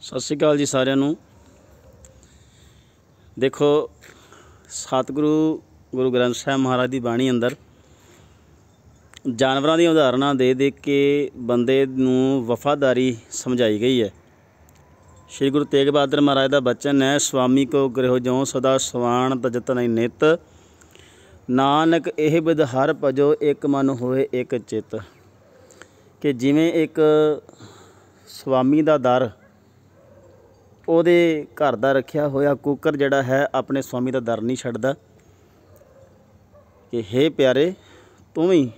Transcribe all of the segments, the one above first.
ਸਤਿ ਸ਼੍ਰੀ ਅਕਾਲ ਜੀ ਸਾਰਿਆਂ ਨੂੰ ਦੇਖੋ ਸਤਿਗੁਰੂ ਗੁਰੂ ਗ੍ਰੰਥ ਸਾਹਿਬ ਮਹਾਰਾਜ ਦੀ ਬਾਣੀ ਅੰਦਰ ਜਾਨਵਰਾਂ ਦੀਆਂ ਉਦਾਹਰਨਾਂ ਦੇ ਦੇ ਕੇ ਬੰਦੇ ਨੂੰ ਵਫਾਦਾਰੀ ਸਮਝਾਈ ਗਈ ਹੈ ਸ਼੍ਰੀ ਗੁਰੂ ਤੇਗ ਬਹਾਦਰ ਮਹਾਰਾਜ ਦਾ ਬਚਨ ਹੈ ਸਵਾਮੀ ਕੋ ਗ੍ਰਹਿ ਜੋ ਸਦਾ ਸਵਾਨ ਤਜਤ ਨਹੀਂ ਨਿਤ ਨਾਨਕ ਇਹ ਬਿਦ ਹਰ ਭਜੋ ਇੱਕ ਮਨ ਹੋਏ ਇੱਕ ਚਿਤ ਕਿ ਜਿਵੇਂ ਇੱਕ ਸਵਾਮੀ ਦਾ ਦਰ ਉਹਦੇ ਘਰ ਦਾ ਰੱਖਿਆ ਹੋਇਆ ਕੁੱਕਰ ਜਿਹੜਾ ਹੈ ਆਪਣੇ ਸਵਾਮੀ ਦਾ ਦਰ ਨਹੀਂ ਛੱਡਦਾ ਕਿ ਹੇ ਪਿਆਰੇ ਤੂੰ ਵੀ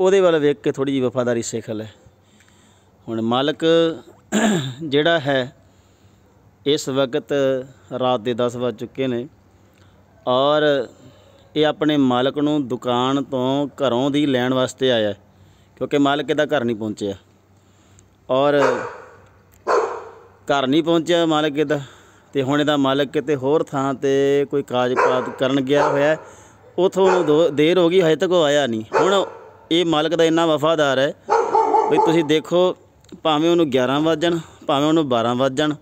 ਉਹਦੇ ਵੱਲ ਵੇਖ ਕੇ ਥੋੜੀ ਜੀ ਵਫਾਦਾਰੀ ਸਿੱਖ ਲੈ ਹੁਣ ਮਾਲਕ ਜਿਹੜਾ ਹੈ ਇਸ ਵਕਤ ਰਾਤ ਦੇ 10 ਵਜ ਚੁੱਕੇ ਨੇ ਔਰ ਇਹ ਆਪਣੇ ਮਾਲਕ ਨੂੰ ਦੁਕਾਨ ਤੋਂ ਘਰੋਂ ਦੀ ਲੈਣ ਵਾਸਤੇ ਆਇਆ ਕਿਉਂਕਿ ਮਾਲਕ ਇਹਦਾ ਘਰ ਨਹੀਂ ਪਹੁੰਚਿਆ ਔਰ ਘਰ ਨਹੀਂ ਪਹੁੰਚਿਆ ਮਾਲਕ ਇਹਦਾ ਤੇ ਹੁਣ ਇਹਦਾ ਮਾਲਕ ਕਿਤੇ ਹੋਰ ਥਾਂ ਤੇ ਕੋਈ ਕਾਜਪਾਤ ਕਰਨ ਗਿਆ ਹੋਇਆ ਉਥੋਂ ਦੇਰ ਹੋ ਗਈ ਹਜੇ ਤੱਕ ਉਹ ਆਇਆ ਨਹੀਂ ਹੁਣ ਇਹ ਮਾਲਕ ਦਾ ਇੰਨਾ ਵਫਾਦਾਰ ਹੈ ਵੀ ਤੁਸੀਂ ਦੇਖੋ ਭਾਵੇਂ ਉਹਨੂੰ 11 ਵਜਣ ਭਾਵੇਂ ਉਹਨੂੰ 12 ਵਜਣ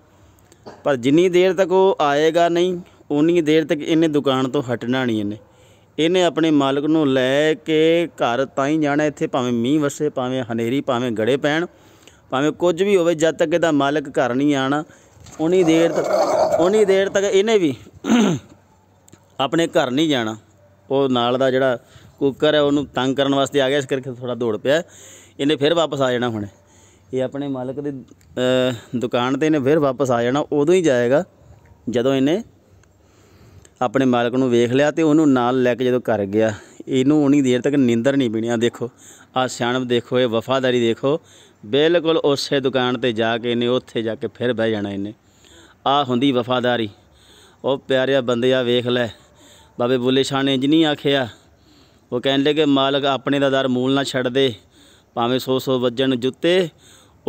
ਪਰ ਜਿੰਨੀ ਦੇਰ ਤੱਕ ਉਹ ਆਏਗਾ ਨਹੀਂ ਉਨੀ ਦੇਰ ਤੱਕ ਇਹਨੇ ਦੁਕਾਨ ਤੋਂ ਹਟਣਾ ਨਹੀਂ ਇਹਨੇ ਇਹਨੇ ਆਪਣੇ ਮਾਲਕ ਨੂੰ ਲੈ ਕੇ ਘਰ ਤਾਂ ਹੀ ਜਾਣਾ ਇੱਥੇ ਭਾਵੇਂ ਮੀਂਹ ਵਸੇ ਭਾਵੇਂ ਹਨੇਰੀ ਭਾਵੇਂ ਗੜੇ ਪੈਣ ਭਾਵੇਂ ਕੁਝ ਵੀ ਹੋਵੇ ਜਦ ਤੱਕ ਇਹਦਾ ਮਾਲਕ ਘਰ ਨਹੀਂ ਆਣਾ ਉਨੀ ਦੇਰ ਤੱਕ ਉਨੀ ਦੇਰ ਤੱਕ ਇਹਨੇ ਵੀ ਆਪਣੇ ਘਰ ਨਹੀਂ ਜਾਣਾ ਉਹ ਨਾਲ ਦਾ ਜਿਹੜਾ ਕੁੱਕਰ ਹੈ ਉਹਨੂੰ ਤੰਗ ਕਰਨ ਵਾਸਤੇ ਆ ਗਿਆ ਇਸ ਕਰਕੇ ਥੋੜਾ ਦੌੜ ਪਿਆ ਇਹਨੇ ਫਿਰ ਵਾਪਸ ਆ ਜਾਣਾ ਹੁਣ ਇਹ ਆਪਣੇ ਮਾਲਕ ਦੀ ਦੁਕਾਨ ਤੇ ਇਹਨੇ ਫਿਰ ਵਾਪਸ ਆ ਜਾਣਾ ਉਦੋਂ ਹੀ ਜਾਏਗਾ ਜਦੋਂ ਇਹਨੇ ਆਪਣੇ ਮਾਲਕ ਨੂੰ ਵੇਖ ਲਿਆ ਤੇ ਉਹਨੂੰ ਨਾਲ ਲੈ ਕੇ ਜਦੋਂ ਘਰ ਗਿਆ ਇਹਨੂੰ ਉਨੀ ਦੇਰ ਤੱਕ ਨੀਂਦਰ ਨਹੀਂ ਪੀਣੀ ਆ ਦੇਖੋ ਆ ਸਿਆਣਪ ਦੇਖੋ ਇਹ ਵਫਾਦਾਰੀ ਦੇਖੋ ਬਿਲਕੁਲ ਉਸੇ ਦੁਕਾਨ ਤੇ ਜਾ ਕੇ ਇਹਨੇ ਉੱਥੇ ਜਾ ਕੇ ਫਿਰ ਬਹਿ ਜਾਣਾ ਇਹਨੇ ਆ ਹੁੰਦੀ ਵਫਾਦਾਰੀ ਉਹ ਪਿਆਰਿਆ ਬੰਦਿਆ ਵੇਖ ਲੈ ਬਾਬੇ ਬੁੱਲੇ ਸ਼ਾਹ ਨੇ ਜਿਨੀ ਆਖਿਆ ਉਹ ਕਹਿਣ ਲੱਗੇ ਮਾਲਕ ਆਪਣੇ ਦਾ ਦਰ ਮੂਲ ਨਾ ਛੱਡ ਦੇ ਭਾਵੇਂ 100 100 ਵੱਜਣ ਜੁੱਤੇ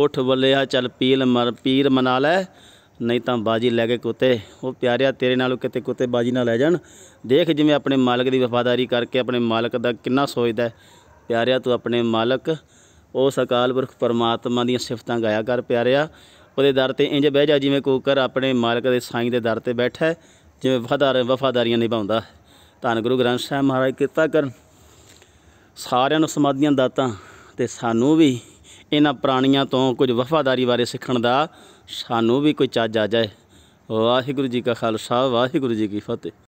ਉੱਠ ਬੱਲਿਆ ਚੱਲ ਪੀਲ ਮਰ ਪੀਰ ਮਨਾ ਲੈ ਨਹੀਂ ਤਾਂ ਬਾਜੀ ਲੈ ਕੇ ਕੁੱਤੇ ਉਹ ਪਿਆਰਿਆ ਤੇਰੇ ਨਾਲ ਕਿਤੇ ਕੁੱਤੇ ਬਾਜੀ ਨਾ ਲੈ ਜਾਣ ਦੇਖ ਜਿਵੇਂ ਆਪਣੇ ਮਾਲਕ ਦੀ ਵਫਾਦਾਰੀ ਕਰਕੇ ਆਪਣੇ ਮਾਲਕ ਦਾ ਕਿੰਨਾ ਸੋਚਦਾ ਪਿਆਰਿਆ ਤੂੰ ਆਪਣੇ ਮਾਲਕ ਉਸ ਅਕਾਲ ਪੁਰਖ ਪਰਮਾਤਮਾ ਦੀਆਂ ਸਿਫਤਾਂ ਗਾਇਆ ਕਰ ਪਿਆਰਿਆ ਉਹਦੇ ਦਰ ਤੇ ਇੰਜ ਬਹਿ ਜਾ ਜਿਵੇਂ ਕੋਕਰ ਆਪਣੇ ਮਾਲਕ ਦੇ ਸਾਈਂ ਦੇ ਦਰ ਤੇ ਬੈਠਾ ਹੈ ਜਿਵੇਂ ਵਫਾਦਾਰ ਵਫਾਦਾਰੀਆਂ ਨਿਭਾਉਂਦਾ ਧੰਨ ਗੁਰੂ ਗ੍ਰੰਥ ਸਾਹਿਬ ਮਹਾਰਾਜ ਕਿਰਪਾ ਕਰਨ ਸਾਰਿਆਂ ਨੂੰ ਸਮਾਧੀਆਂ ਦਾਤਾਂ ਤੇ ਸਾਨੂੰ ਵੀ ਇਹਨਾਂ ਪ੍ਰਾਣੀਆਂ ਤੋਂ ਕੁਝ ਵਫਾਦਾਰੀ ਬਾਰੇ ਸਿੱਖਣ ਦਾ ਸਾਨੂੰ ਵੀ ਕੋਈ ਚੱਜ ਆ ਜਾਏ ਵਾਹਿਗੁਰੂ ਜੀ ਕਾ ਖਾਲਸਾ ਵਾਹਿਗੁਰੂ ਜੀ ਕੀ ਫਤਿਹ